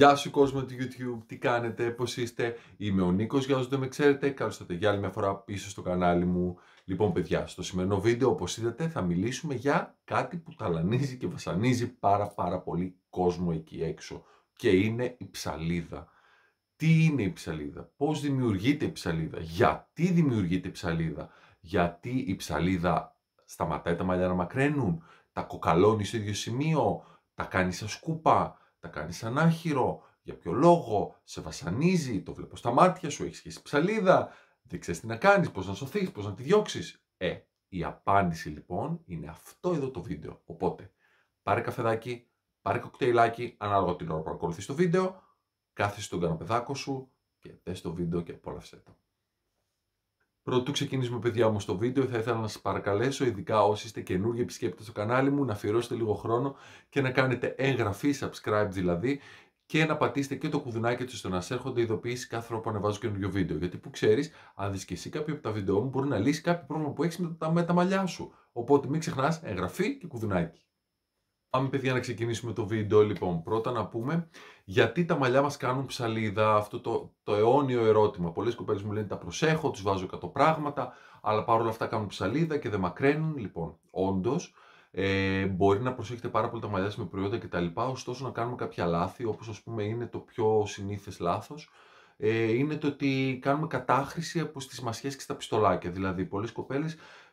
Γεια σου κόσμο του YouTube, τι κάνετε, πώς είστε, είμαι ο Νίκος, για όσους δεν με ξέρετε, καλώς ήρθατε για άλλη μια φορά πίσω στο κανάλι μου. Λοιπόν παιδιά, στο σημερινό βίντεο όπως είδατε θα μιλήσουμε για κάτι που ταλανίζει και βασανίζει πάρα πάρα πολύ κόσμο εκεί έξω και είναι η ψαλίδα. Τι είναι η ψαλίδα, πώς δημιουργείται η ψαλίδα, γιατί δημιουργείται η ψαλίδα, γιατί η ψαλίδα σταματάει τα μαλλιά να μακραίνουν, τα κοκαλώνεις στο ίδιο σημείο, τα κάνεις σαν σκούπα, τα κάνεις ανάχυρο, για ποιο λόγο, σε βασανίζει, το βλέπω στα μάτια σου, έχεις σχέση ψαλίδα, δεν ξέρεις τι να κάνεις, πώς να σωθείς, πώς να τη διώξεις. Ε, η απάντηση λοιπόν είναι αυτό εδώ το βίντεο. Οπότε, πάρε καφεδάκι, πάρε κοκτέιλάκι, ανάλογα την ώρα που ακολουθείς το βίντεο, κάθεσαι στον καναπεδάκο σου και δες το βίντεο και απόλαυσέ το. Πρωτού ξεκινήσουμε, παιδιά, όμως το βίντεο, θα ήθελα να σας παρακαλέσω, ειδικά όσοι είστε καινούργοι επισκέπτε στο κανάλι μου, να αφιερώσετε λίγο χρόνο και να κάνετε εγγραφή, subscribe δηλαδή, και να πατήσετε και το κουδουνάκι του ώστε να σε έρχονται ειδοποιήσεις κάθε φορά που ανεβάζω καινούργιο βίντεο. Γιατί που ξέρεις, αν δεις και εσύ κάποιο από τα βίντεο μου, μπορεί να λύσει κάποιο πρόβλημα που έχεις με, με τα μαλλιά σου. Οπότε μην ξεχνάς εγγραφή και κουδουνάκι. Πάμε παιδιά να ξεκινήσουμε το βίντεο λοιπόν. Πρώτα να πούμε γιατί τα μαλλιά μας κάνουν ψαλίδα, αυτό το, το αιώνιο ερώτημα. Πολλές κοπέλες μου λένε τα προσέχω, τους βάζω κάτω πράγματα, αλλά παρόλα αυτά κάνουν ψαλίδα και δεν μακραίνουν. Λοιπόν, όντως ε, μπορεί να προσέχετε πάρα πολύ τα μαλλιά σας με προϊόντα κτλ. Ωστόσο να κάνουμε κάποια λάθη όπως ας πούμε είναι το πιο συνήθες λάθος ε, είναι το ότι κάνουμε κατάχρηση από στις μασιές και στα πιστολάκια. Δηλαδή, πολλές κοπέλες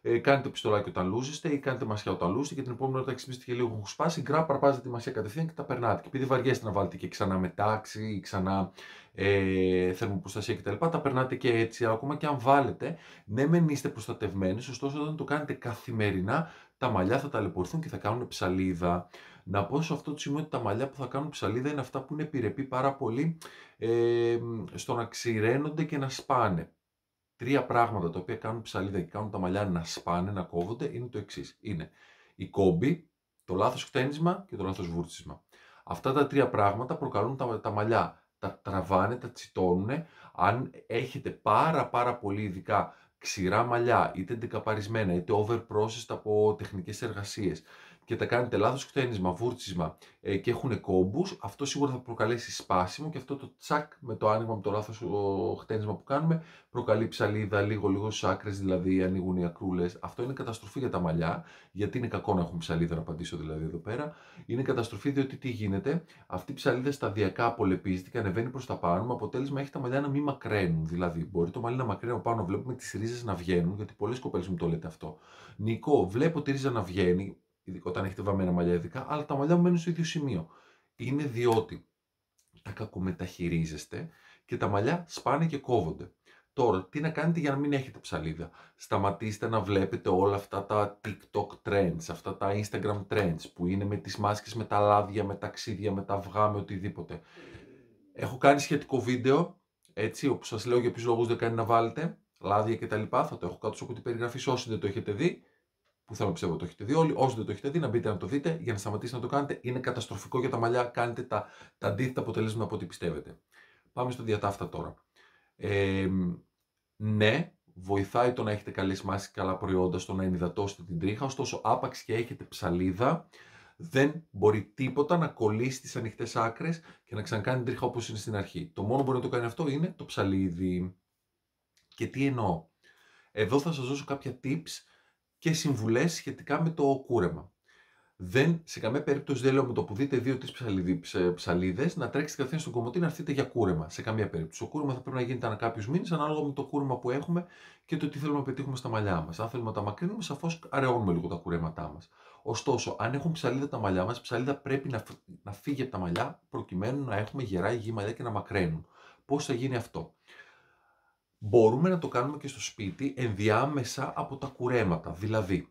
ε, κάνετε πιστολάκι όταν λούζεστε ή κάνετε μασιά όταν λούζεστε και την επόμενη ώρα τα ξυπνήσετε και λίγο έχουν σπάσει, γκρά, παρπάζετε τη μασιά κατευθείαν και τα περνάτε. Και επειδή βαριέστε να βάλετε και ξανά μετάξι ή ξανά ε, θερμοπροστασία κτλ. Τα, τα περνάτε και έτσι, ακόμα και αν βάλετε, ναι, μεν είστε προστατευμένοι, ωστόσο όταν το κάνετε καθημερινά, τα μαλλιά θα ταλαιπωρηθούν και θα κάνουν ψαλίδα. Να πω σε αυτό το σημείο ότι τα μαλλιά που θα κάνουν ψαλίδα είναι αυτά που είναι επιρρεπή πάρα πολύ ε, στο να ξηραίνονται και να σπάνε. Τρία πράγματα τα οποία κάνουν ψαλίδα και κάνουν τα μαλλιά να σπάνε, να κόβονται, είναι το εξής. Είναι η κόμπη, το λάθος χτένισμα και το λάθος βούρτσισμα. Αυτά τα τρία πράγματα προκαλούν τα, μαλλιά τα τραβάνε, τα τσιτώνουν. Αν έχετε πάρα πάρα πολύ ειδικά ξηρά μαλλιά, είτε εντεκαπαρισμένα, είτε over processed από τεχνικές εργασίες, και τα κάνετε λάθος χτένισμα, το βούρτσισμα ε, και έχουν κόμπους, αυτό σίγουρα θα προκαλέσει σπάσιμο και αυτό το τσακ με το άνοιγμα, με το λάθος χτένισμα που κάνουμε προκαλεί ψαλίδα, λίγο λίγο στις δηλαδή ανοίγουν οι ακρούλες. Αυτό είναι καταστροφή για τα μαλλιά, γιατί είναι κακό να έχουν ψαλίδα να απαντήσω δηλαδή εδώ πέρα. Είναι καταστροφή διότι τι γίνεται, αυτή η ψαλίδα σταδιακά απολεπίζεται και ανεβαίνει προς τα πάνω, με αποτέλεσμα έχει τα μαλλιά να μην μακραίνουν. Δηλαδή μπορεί το μαλλί να μακραίνει πάνω, βλέπουμε τις ρίζες να βγαίνουν, γιατί πολλές κοπέλες μου το λέτε αυτό. Νικό, βλέπω τη ρίζα να βγαίνει, ειδικά όταν έχετε βαμμένα μαλλιά ειδικά, αλλά τα μαλλιά μου μένουν στο ίδιο σημείο. Είναι διότι τα κακομεταχειρίζεστε και τα μαλλιά σπάνε και κόβονται. Τώρα, τι να κάνετε για να μην έχετε ψαλίδα. Σταματήστε να βλέπετε όλα αυτά τα TikTok trends, αυτά τα Instagram trends που είναι με τις μάσκες, με τα λάδια, με τα ξύδια, με τα αυγά, με οτιδήποτε. Έχω κάνει σχετικό βίντεο, έτσι, όπου σας λέω για ποιους λόγους δεν κάνει να βάλετε, λάδια κτλ. Θα το έχω κάτω σε την περιγραφής, όσοι δεν το έχετε δει που θέλω να πιστεύω το έχετε δει όλοι. Όσοι δεν το έχετε δει, να μπείτε να το δείτε για να σταματήσετε να το κάνετε. Είναι καταστροφικό για τα μαλλιά. Κάνετε τα, τα αντίθετα αποτελέσματα από ό,τι πιστεύετε. Πάμε στο διατάφτα τώρα. Ε, ναι, βοηθάει το να έχετε καλέ μάσει καλά προϊόντα στο να ενυδατώσετε την τρίχα. Ωστόσο, άπαξ και έχετε ψαλίδα, δεν μπορεί τίποτα να κολλήσει τι ανοιχτές άκρες και να ξανακάνει την τρίχα όπως είναι στην αρχή. Το μόνο που μπορεί να το κάνει αυτό είναι το ψαλίδι. Και τι εννοώ. Εδώ θα σας δώσω κάποια tips και συμβουλές σχετικά με το κούρεμα. Δεν, σε καμία περίπτωση δεν λέω με το που δείτε δύο-τρει ψαλίδες να τρέξετε καθένα στον κομμωτή να έρθετε για κούρεμα. Σε καμία περίπτωση. Το κούρεμα θα πρέπει να γίνεται ανά κάποιους μήνες ανάλογα με το κούρεμα που έχουμε και το τι θέλουμε να πετύχουμε στα μαλλιά μας. Αν θέλουμε να τα μακρύνουμε, σαφώς αραιώνουμε λίγο τα κουρέματά μας. Ωστόσο, αν έχουν ψαλίδα τα μαλλιά μας, η ψαλίδα πρέπει να, να φύγει από τα μαλλιά προκειμένου να έχουμε γερά υγιή μαλλιά και να μακραίνουν. Πώς θα γίνει αυτό μπορούμε να το κάνουμε και στο σπίτι ενδιάμεσα από τα κουρέματα. Δηλαδή,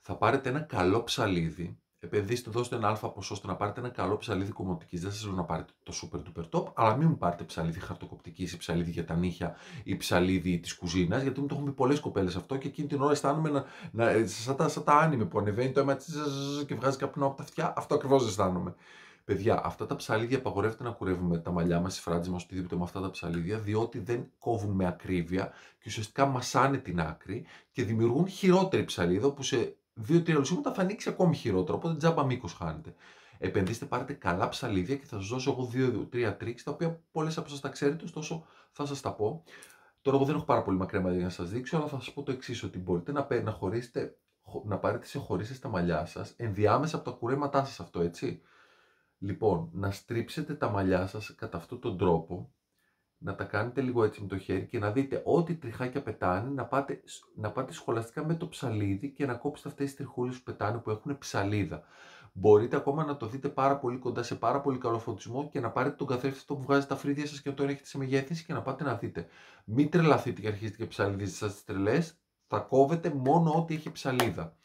θα πάρετε ένα καλό ψαλίδι, επενδύστε, δώστε ένα αλφα ποσό ώστε να πάρετε ένα καλό ψαλίδι κομμωτικής. Δεν σας λέω να πάρετε το super duper top, αλλά μην μου πάρετε ψαλίδι χαρτοκοπτικής ή ψαλίδι για τα νύχια ή ψαλίδι της κουζίνας, γιατί μου το έχουν πει πολλές κοπέλες αυτό και εκείνη την ώρα αισθάνομαι να, να, σαν, τα, σαν τα άνιμε που ανεβαίνει το αίμα και βγάζει καπνό από τα αυτιά. Αυτό ακριβώς αισθάνομαι. Παιδιά, αυτά τα ψαλίδια απαγορεύεται να κουρεύουμε τα μαλλιά μας, οι φράτζε μας, οτιδήποτε με αυτά τα ψαλίδια, διότι δεν κόβουν με ακρίβεια και ουσιαστικά μασάνε την άκρη και δημιουργούν χειρότερη ψαλίδα που σε 2-3 λουσίματα θα ανοίξει ακόμη χειρότερο. Οπότε τζάμπα μήκος χάνεται. Επενδύστε, πάρετε καλά ψαλίδια και θα σας δώσω εγώ 2-3 τρίξ τα οποία πολλές από εσά τα ξέρετε, ωστόσο θα σας τα πω. Τώρα, εγώ δεν έχω πάρα πολύ μακριά για να σας δείξω, αλλά θα σας πω το εξής: Ότι μπορείτε να, να, χωρίσετε, να πάρετε σε χωρίσει τα μαλλιά σας ενδιάμεσα από τα κουρέματά σας αυτό, έτσι. Λοιπόν, να στρίψετε τα μαλλιά σας κατά αυτόν τον τρόπο, να τα κάνετε λίγο έτσι με το χέρι και να δείτε ό,τι τριχάκια πετάνε, να πάτε, να πάτε σχολαστικά με το ψαλίδι και να κόψετε αυτές τις τριχούλες που πετάνε που έχουν ψαλίδα. Μπορείτε ακόμα να το δείτε πάρα πολύ κοντά σε πάρα πολύ καλό φωτισμό και να πάρετε τον καθρέφτη αυτό που βγάζει τα φρύδια σας και τον έχετε σε μεγέθυνση και να πάτε να δείτε. Μην τρελαθείτε και αρχίζετε και ψαλίδι σα τις τρελές. Θα κόβετε μόνο ό,τι έχει ψαλίδα.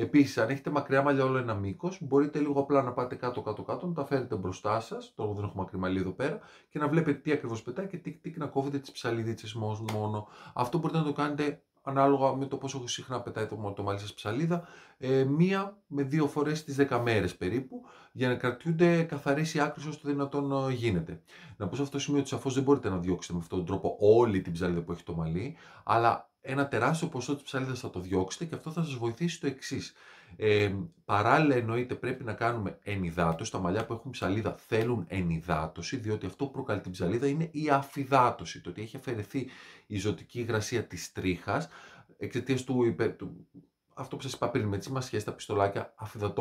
Επίσης, αν έχετε μακριά μαλλιά όλο ένα μήκος, μπορείτε λίγο απλά να πάτε κάτω-κάτω-κάτω, να τα φέρετε μπροστά σας, τώρα δεν έχουμε μαλλί εδώ πέρα, και να βλέπετε τι ακριβώς πετάει και τι τικ να κόβετε τις ψαλίδιτσες μόνο. Αυτό μπορείτε να το κάνετε ανάλογα με το πόσο συχνά πετάει το, το μαλλί σας ψαλίδα, ε, μία με δύο φορές τις 10 μέρες περίπου, για να κρατιούνται καθαρές οι άκρες όσο το δυνατόν ε, γίνεται. Να πω σε αυτό το σημείο ότι σαφώς δεν μπορείτε να διώξετε με αυτόν τον τρόπο όλη την ψαλίδα που έχει το μαλλί, αλλά ένα τεράστιο ποσό της ψαλίδας θα το διώξετε και αυτό θα σας βοηθήσει το εξής. Ε, παράλληλα εννοείται πρέπει να κάνουμε ενυδάτωση, τα μαλλιά που έχουν ψαλίδα θέλουν ενυδάτωση διότι αυτό που προκαλεί την ψαλίδα είναι η αφυδάτωση, το ότι έχει αφαιρεθεί η ζωτική υγρασία της τρίχας εξαιτίας του, υπερ... του αυτό που σας είπα πριν, με τις σχέσει τα πιστολάκια,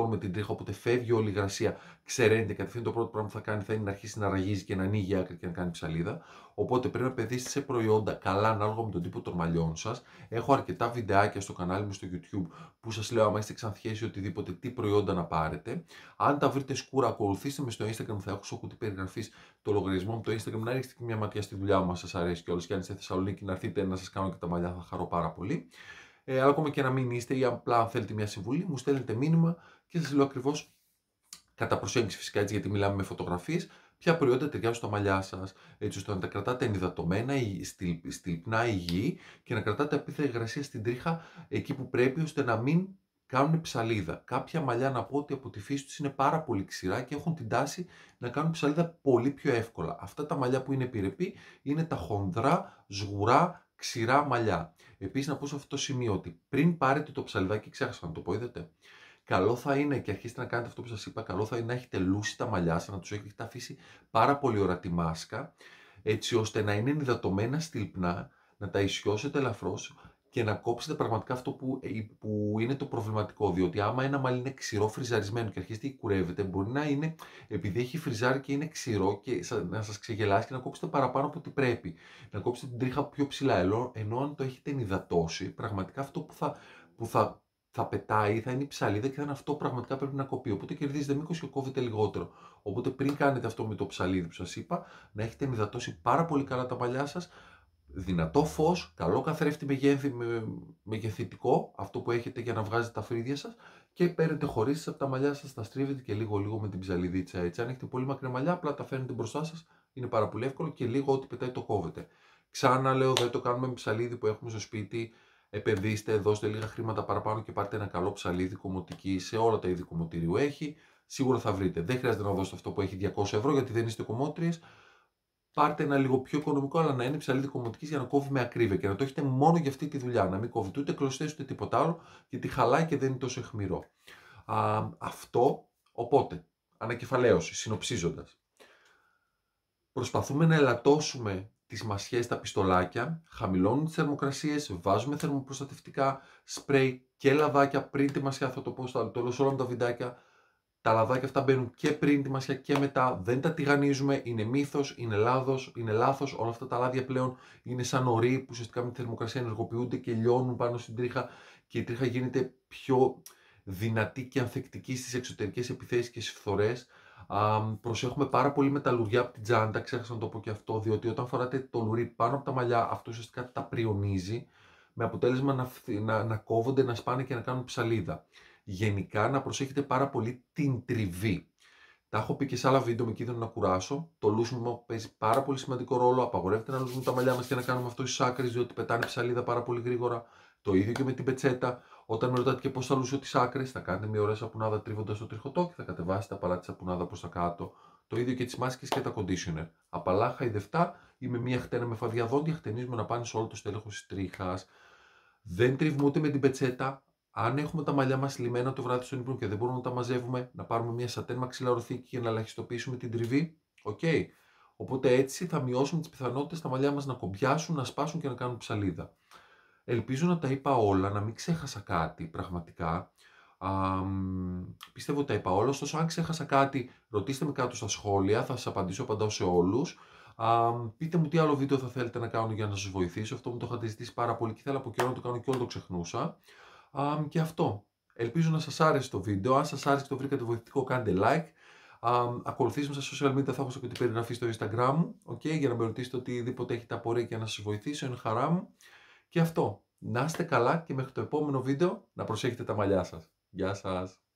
με την τρίχα, οπότε φεύγει όλη η γρασία ξεραίνεται, κατευθείαν το πρώτο πράγμα που θα κάνει θα είναι να αρχίσει να ραγίζει και να ανοίγει άκρη και να κάνει ψαλίδα. Οπότε πρέπει να επενδύσετε σε προϊόντα καλά ανάλογα με τον τύπο των μαλλιών σας. Έχω αρκετά βιντεάκια στο κανάλι μου στο YouTube που σας λέω, άμα είστε ξανθιέσει οτιδήποτε, τι προϊόντα να πάρετε. Αν τα βρείτε σκούρα, ακολουθήστε με στο Instagram, θα έχω στο περιγραφή το λογαριασμό μου το Instagram, να ρίξετε μια ματιά στη δουλειά μου, σας αρέσει κιόλας. Και αν είστε Θεσσαλονίκη, να έρθετε να σας κάνω και τα μαλλιά, θα χαρώ πάρα πολύ. Ε, αλλά ακόμα και να μην είστε ή απλά αν θέλετε μια συμβουλή, μου στέλνετε μήνυμα και σας λέω ακριβώς κατά προσέγγιση φυσικά έτσι γιατί μιλάμε με φωτογραφίες, ποια προϊόντα ταιριάζουν στα μαλλιά σας, έτσι ώστε να τα κρατάτε ενυδατωμένα, στη, υγιή και να κρατάτε απίθανη υγρασία στην τρίχα εκεί που πρέπει ώστε να μην κάνουν ψαλίδα. Κάποια μαλλιά να πω ότι από τη φύση τους είναι πάρα πολύ ξηρά και έχουν την τάση να κάνουν ψαλίδα πολύ πιο εύκολα. Αυτά τα μαλλιά που είναι επιρρεπή είναι τα χονδρά, σγουρά, ξηρά μαλλιά. Επίσης, να πω σε αυτό το σημείο ότι πριν πάρετε το ψαλιδάκι, ξέχασα να το πω, είδατε. Καλό θα είναι και αρχίσετε να κάνετε αυτό που σας είπα. Καλό θα είναι να έχετε λούσει τα μαλλιά σας, να τους έχετε αφήσει πάρα πολύ ώρα τη μάσκα, έτσι ώστε να είναι ενυδατωμένα στυλπνά, να τα ισιώσετε ελαφρώς και να κόψετε πραγματικά αυτό που, ε, που είναι το προβληματικό. Διότι άμα ένα μαλλί είναι ξηρό φριζαρισμένο και αρχίσετε και κουρεύετε, μπορεί να είναι επειδή έχει φριζάρει και είναι ξηρό και να σας ξεγελάσει και να κόψετε παραπάνω από ό,τι πρέπει. Να κόψετε την τρίχα πιο ψηλά. Ενώ, ενώ αν το έχετε ενυδατώσει, πραγματικά αυτό που θα, που θα θα πετάει, θα είναι η ψαλίδα και θα είναι αυτό πραγματικά πρέπει να κοπεί. Οπότε κερδίζετε μήκο και κόβετε λιγότερο. Οπότε πριν κάνετε αυτό με το ψαλίδι που σας είπα, να έχετε ενυδατώσει πάρα πολύ καλά τα παλιά σας, δυνατό φως, καλό καθρέφτη μεγέθη, με, αυτό που έχετε για να βγάζετε τα φρύδια σας και παίρνετε χωρίσεις από τα μαλλιά σας, τα στρίβετε και λίγο λίγο με την ψαλιδίτσα έτσι. Αν έχετε πολύ μακριά μαλλιά, απλά τα φέρνετε μπροστά σας, είναι πάρα πολύ εύκολο και λίγο ό,τι πετάει το κόβετε. Ξανά λέω, δεν το κάνουμε με ψαλίδι που έχουμε στο σπίτι, επενδύστε, δώστε λίγα χρήματα παραπάνω και πάρτε ένα καλό ψαλίδι κομμωτική σε όλα τα είδη κομμωτήριου έχει, σίγουρα θα βρείτε. Δεν χρειάζεται να δώσετε αυτό που έχει 200 ευρώ γιατί δεν είστε κομμότριες πάρτε ένα λίγο πιο οικονομικό, αλλά να είναι ψαλίδι κομμωτικής για να κόβει με ακρίβεια και να το έχετε μόνο για αυτή τη δουλειά. Να μην κόβετε ούτε κλωστές ούτε τίποτα άλλο, γιατί χαλάει και δεν είναι τόσο αιχμηρό. αυτό, οπότε, ανακεφαλαίωση, συνοψίζοντας. Προσπαθούμε να ελαττώσουμε τις μασιές στα πιστολάκια, χαμηλώνουμε τις θερμοκρασίες, βάζουμε θερμοπροστατευτικά, σπρέι και λαβάκια πριν τη μασιά. Θα το πω στο άλλο τέλος όλα τα βιντεάκια τα λαδάκια αυτά μπαίνουν και πριν τη μασιά και μετά. Δεν τα τηγανίζουμε. Είναι μύθος, είναι λάθο, είναι λάθος. Όλα αυτά τα λάδια πλέον είναι σαν ορί που ουσιαστικά με τη θερμοκρασία ενεργοποιούνται και λιώνουν πάνω στην τρίχα και η τρίχα γίνεται πιο δυνατή και ανθεκτική στις εξωτερικές επιθέσεις και στις φθορές. προσέχουμε πάρα πολύ με τα λουριά από την τσάντα, ξέχασα να το πω και αυτό, διότι όταν φοράτε το λουρί πάνω από τα μαλλιά, αυτό ουσιαστικά τα πριονίζει, με αποτέλεσμα να, να, να κόβονται, να σπάνε και να κάνουν ψαλίδα γενικά να προσέχετε πάρα πολύ την τριβή. Τα έχω πει και σε άλλα βίντεο με κίνδυνο να κουράσω. Το λούσιμο παίζει πάρα πολύ σημαντικό ρόλο. Απαγορεύεται να λούσουμε τα μαλλιά μας και να κάνουμε αυτό στι άκρε, διότι πετάνε ψαλίδα πάρα πολύ γρήγορα. Το ίδιο και με την πετσέτα. Όταν με ρωτάτε και πώς θα λούσω τις άκρε, θα κάνετε μια ωραία σαπουνάδα τρίβοντας το τριχωτό και θα κατεβάσετε απαλά τη σαπουνάδα προς τα κάτω. Το ίδιο και τις μάσκες και τα conditioner. Απαλά, χαϊδευτά ή με μια χτένα με φαδιά δόντια χτενίζουμε να πάνε σε όλο το στέλεχος της τρίχας. Δεν τριβούμε ούτε με την πετσέτα, αν έχουμε τα μαλλιά μας λιμένα το βράδυ στον ύπνο και δεν μπορούμε να τα μαζεύουμε, να πάρουμε μια σατέν μαξιλαροθήκη και να ελαχιστοποιήσουμε την τριβή. Οκ. Οπότε έτσι θα μειώσουμε τις πιθανότητες τα μαλλιά μας να κομπιάσουν, να σπάσουν και να κάνουν ψαλίδα. Ελπίζω να τα είπα όλα, να μην ξέχασα κάτι πραγματικά. Α, πιστεύω ότι τα είπα όλα. Ωστόσο, αν ξέχασα κάτι, ρωτήστε με κάτω στα σχόλια, θα σας απαντήσω απαντάω σε όλους. Πείτε μου τι άλλο βίντεο θα θέλετε να κάνω για να σας βοηθήσω. Αυτό μου το είχατε ζητήσει πάρα πολύ και θέλω από καιρό να το κάνω και όλο το ξεχνούσα και αυτό. Ελπίζω να σας άρεσε το βίντεο. Αν σας άρεσε και το βρήκατε βοηθητικό, κάντε like. Α, ακολουθήστε με στα social media, θα έχω και την περιγραφή στο Instagram μου, okay, για να με ρωτήσετε οτιδήποτε έχετε απορία και να σας βοηθήσω, είναι χαρά μου. Και αυτό, να είστε καλά και μέχρι το επόμενο βίντεο να προσέχετε τα μαλλιά σας. Γεια σας!